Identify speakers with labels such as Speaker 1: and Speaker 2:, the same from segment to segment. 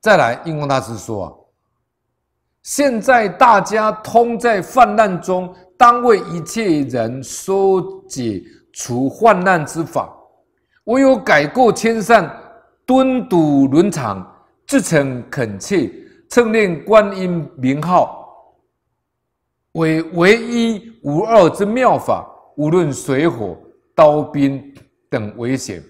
Speaker 1: 再来，印光大师说：“现在大家通在患难中，当为一切人说解除患难之法。唯有改过迁善，敦笃伦常，至诚恳切，称念观音名号，为唯一无二之妙法。无论水火、刀兵等危险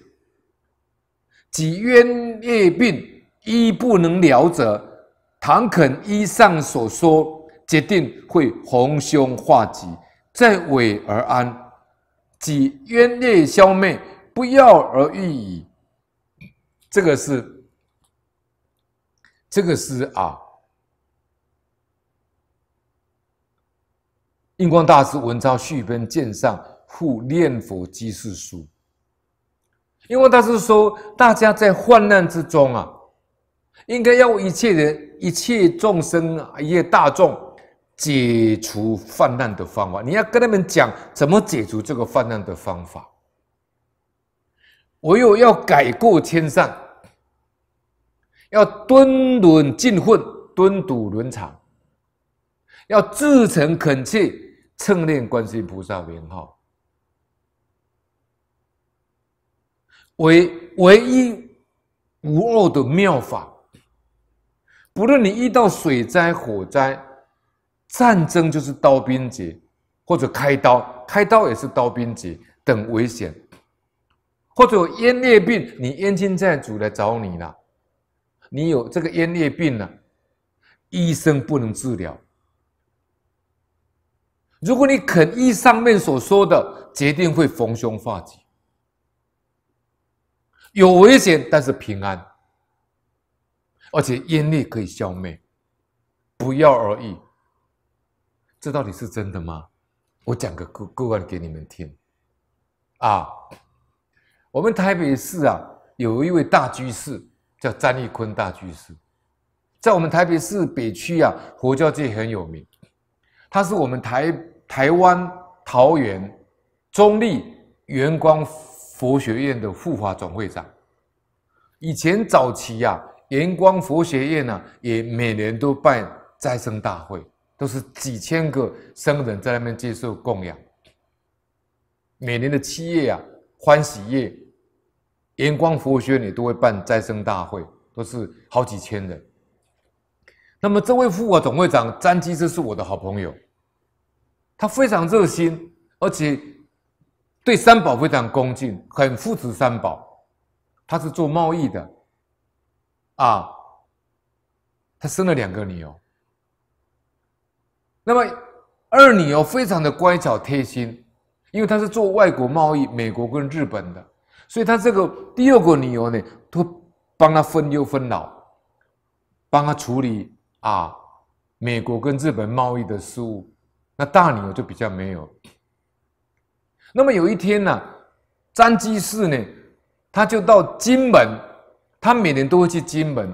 Speaker 1: 及冤孽病。”医不能疗者，唐肯医上所说，决定会逢凶化吉，在危而安，即冤孽消灭，不药而愈矣。这个是，这个是啊。印光大师文昭续编鉴上附念佛积世书。因光大师说，大家在患难之中啊。应该要一切人、一切众生、一切大众解除泛滥的方法。你要跟他们讲怎么解除这个泛滥的方法。唯有要改过迁善，要敦伦尽混，敦笃伦常，要至诚恳切称念观世音菩萨名号，唯唯一无二的妙法。不论你遇到水灾、火灾、战争，就是刀兵劫，或者开刀，开刀也是刀兵劫等危险，或者有烟裂病，你燕亲债主来找你了，你有这个烟裂病了，医生不能治疗。如果你肯依上面所说的，决定会逢凶化吉，有危险但是平安。而且烟力可以消灭，不药而已。这到底是真的吗？我讲个故故案给你们听。啊，我们台北市啊，有一位大居士叫张立坤大居士，在我们台北市北区啊，佛教界很有名。他是我们台台湾桃园中立元光佛学院的护法总会长。以前早期呀。延光佛学院呢，也每年都办斋生大会，都是几千个僧人在那边接受供养。每年的七月啊，欢喜夜，延光佛学院也都会办斋生大会，都是好几千人。那么，这位副法总会长詹基，斯是我的好朋友，他非常热心，而且对三宝非常恭敬，很扶持三宝。他是做贸易的。啊，他生了两个女儿。那么二女儿非常的乖巧贴心，因为他是做外国贸易，美国跟日本的，所以他这个第二个女儿呢，都帮他分忧分劳，帮他处理啊美国跟日本贸易的事务。那大女儿就比较没有。那么有一天呢，张居士呢，他就到金门。他每年都会去金门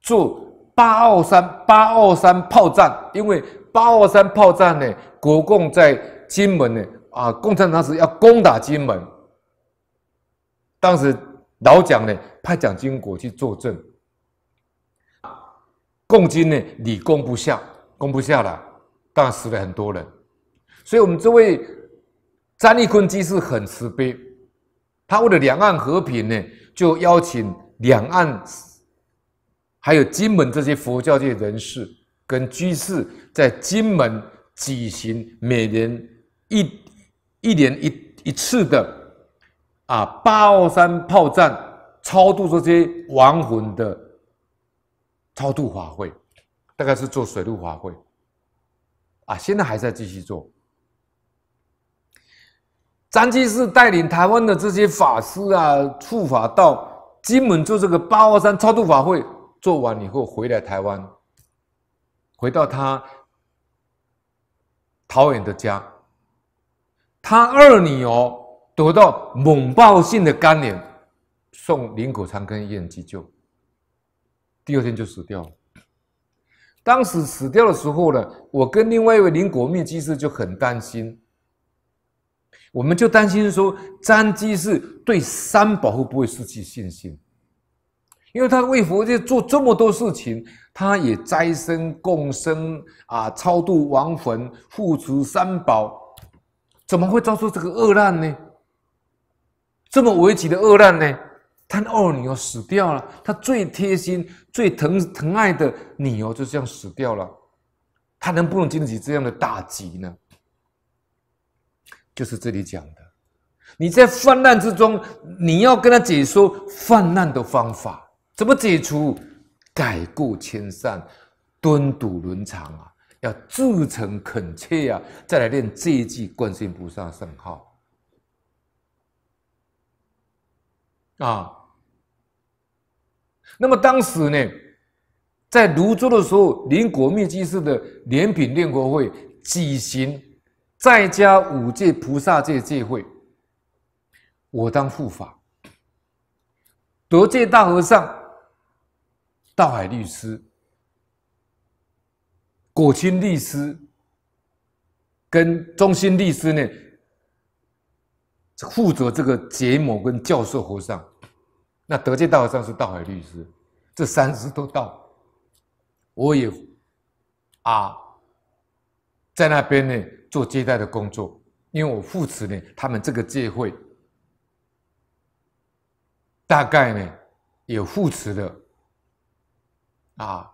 Speaker 1: 做八二三八二三炮战，因为八二三炮战呢，国共在金门呢啊，共产党是要攻打金门，当时老蒋呢派蒋经国去坐镇，共军呢屡攻不下，攻不下来，当然死了很多人，所以我们这位张立坤机是很慈悲，他为了两岸和平呢，就邀请。两岸还有金门这些佛教界人士跟居士，在金门举行每年一一年一一次的啊八二三炮战超度这些亡魂的超度法会，大概是做水陆法会啊，现在还在继续做。张居士带领台湾的这些法师啊，触法道。金门做这个八二三超度法会做完以后，回来台湾，回到他桃园的家，他二女儿得到猛暴性的肝炎，送林口昌跟医院急救，第二天就死掉了。当时死掉的时候呢，我跟另外一位林国密技师就很担心。我们就担心说，张居士对三宝会不会失去信心？因为他为佛界做这么多事情，他也斋生共生啊，超度亡魂，护持三宝，怎么会遭受这个恶难呢？这么危急的恶难呢？他二女儿死掉了，他最贴心、最疼疼爱的女儿就这样死掉了，他能不能经得起这样的打击呢？就是这里讲的，你在泛滥之中，你要跟他解说泛滥的方法，怎么解除？改过迁善，敦笃伦常啊，要至诚恳切啊，再来念这一句观世音菩萨圣号啊。那么当时呢，在泸州的时候，临国密济寺的联品练国会举行。再加五界菩萨界戒会，我当护法。得界大和尚、道海律师、果清律师跟中心律师呢，负责这个结盟跟教授和尚。那得界大和尚是道海律师，这三师都到，我也啊，在那边呢。做接待的工作，因为我扶持呢，他们这个教会，大概呢也扶持的啊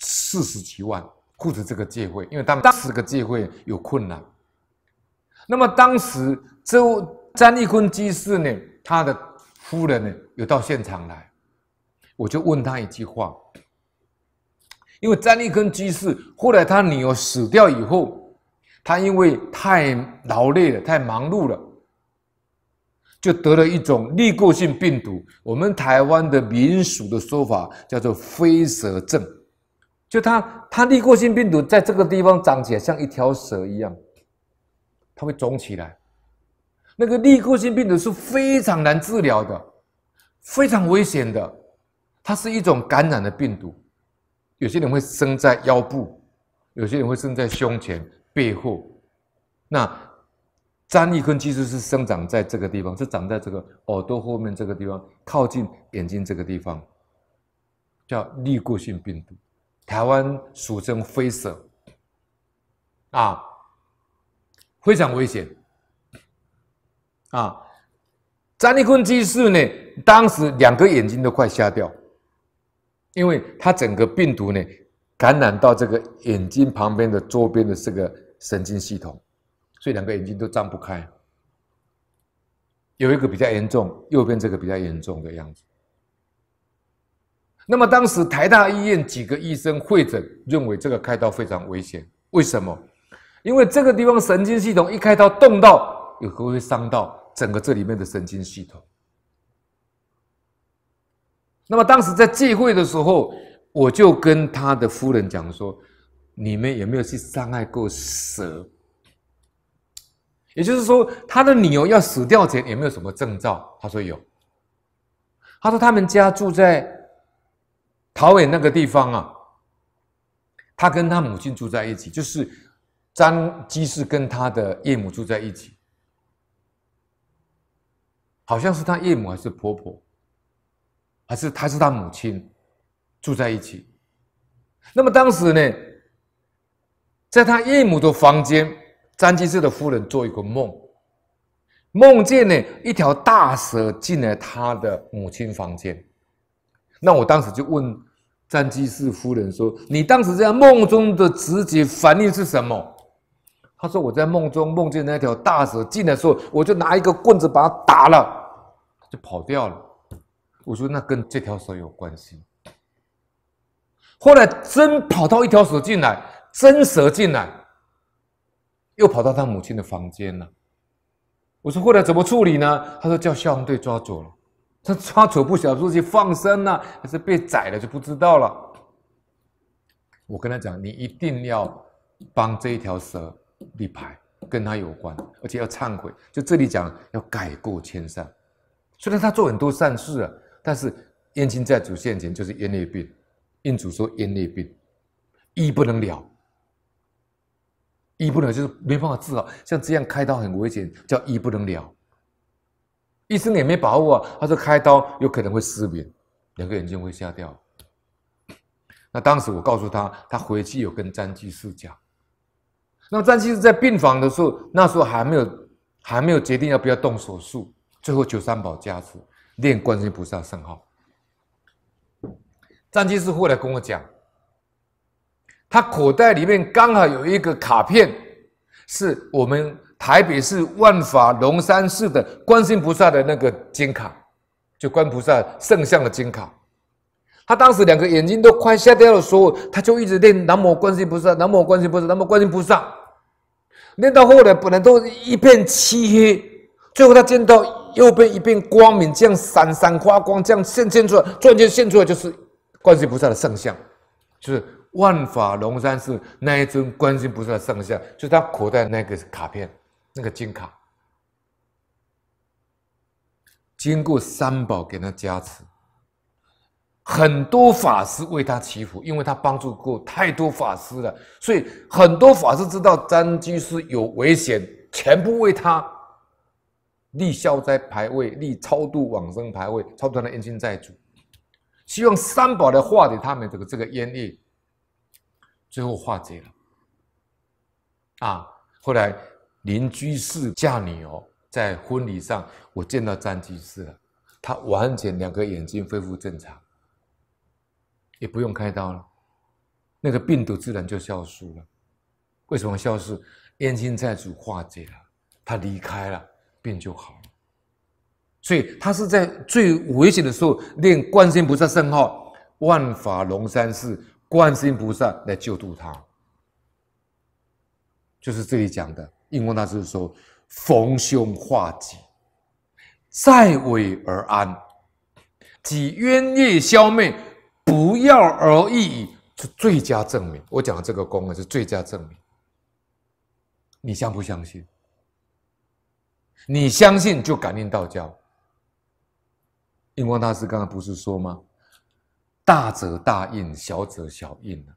Speaker 1: 四十几万，扶持这个教会，因为他们当时个教会有困难。那么当时周詹立坤居士呢，他的夫人呢有到现场来，我就问他一句话。因为詹一根居士后来他女儿死掉以后，他因为太劳累了、太忙碌了，就得了一种立过性病毒。我们台湾的民俗的说法叫做“飞蛇症”，就它它立过性病毒在这个地方长起来像一条蛇一样，它会肿起来。那个立过性病毒是非常难治疗的，非常危险的，它是一种感染的病毒。有些人会生在腰部，有些人会生在胸前、背后。那张立坤其实是生长在这个地方，是长在这个耳朵后面这个地方，靠近眼睛这个地方，叫利固性病毒。台湾俗称飞蛇，啊，非常危险，啊。张立坤其实呢，当时两个眼睛都快瞎掉。因为他整个病毒呢，感染到这个眼睛旁边的周边的这个神经系统，所以两个眼睛都张不开。有一个比较严重，右边这个比较严重的样子。那么当时台大医院几个医生会诊，认为这个开刀非常危险。为什么？因为这个地方神经系统一开刀，动到有可能会伤到整个这里面的神经系统。那么当时在聚会的时候，我就跟他的夫人讲说：“你们有没有去伤害过蛇？”也就是说，他的女儿要死掉前有没有什么征兆？他说有。他说他们家住在桃园那个地方啊，他跟他母亲住在一起，就是张基士跟他的岳母住在一起，好像是他岳母还是婆婆。还是他是他母亲住在一起。那么当时呢，在他岳母的房间，詹基士的夫人做一个梦，梦见呢一条大蛇进了他的母亲房间。那我当时就问詹基士夫人说：“你当时在梦中的直觉反应是什么？”他说：“我在梦中梦见那条大蛇进来的时候，我就拿一个棍子把它打了，就跑掉了。”我说那跟这条蛇有关系。后来真跑到一条蛇进来，真蛇进来，又跑到他母亲的房间了。我说后来怎么处理呢？他说叫消防队抓走了。他抓走不晓得是去放生呢，还是被宰了就不知道了。我跟他讲，你一定要帮这一条蛇立牌，跟他有关，而且要忏悔。就这里讲要改过迁善，虽然他做很多善事啊。但是，燕青在主线前就是咽裂病，印主说咽裂病，医不能了，医不能就是没办法治好，像这样开刀很危险，叫医不能了，医生也没把握啊。他说开刀有可能会失明，两个眼睛会瞎掉。那当时我告诉他，他回去有跟詹居士讲。那么张居士在病房的时候，那时候还没有还没有决定要不要动手术，最后九三宝加持。念观世音菩萨圣号，张居士后来跟我讲，他口袋里面刚好有一个卡片，是我们台北市万法龙山寺的观世音菩萨的那个金卡，就观菩萨圣像的金卡。他当时两个眼睛都快瞎掉的时候，他就一直念南无观世音菩萨，南无观世音菩萨，南无观世音菩萨，念到后来本来都一片漆黑。最后，他见到右边一片光明，这样闪闪发光，这样现现出，来，然间现出来就是观世音菩萨的圣像，就是万法龙山寺那一尊观世音菩萨的圣像，就是他口袋那个卡片，那个金卡，经过三宝给他加持，很多法师为他祈福，因为他帮助过太多法师了，所以很多法师知道张居士有危险，全部为他。立消灾牌位，立超度往生牌位，超度他的冤亲债主，希望三宝来化解他们这个这个冤业。最后化解了，啊！后来邻居是嫁女哦，在婚礼上我见到占居士了，他完全两个眼睛恢复正常，也不用开刀了，那个病毒自然就消失了。为什么消失？冤亲债主化解了，他离开了。病就好了，所以他是在最危险的时候念观世音菩萨圣号，万法龙山寺观世音菩萨来救度他，就是这里讲的印光大师说：逢凶化吉，在危而安，即冤业消灭，不药而已，是最佳证明。我讲的这个功能是最佳证明，你相不相信？你相信就感应道教。印光大师刚才不是说吗？大者大印，小者小印啊。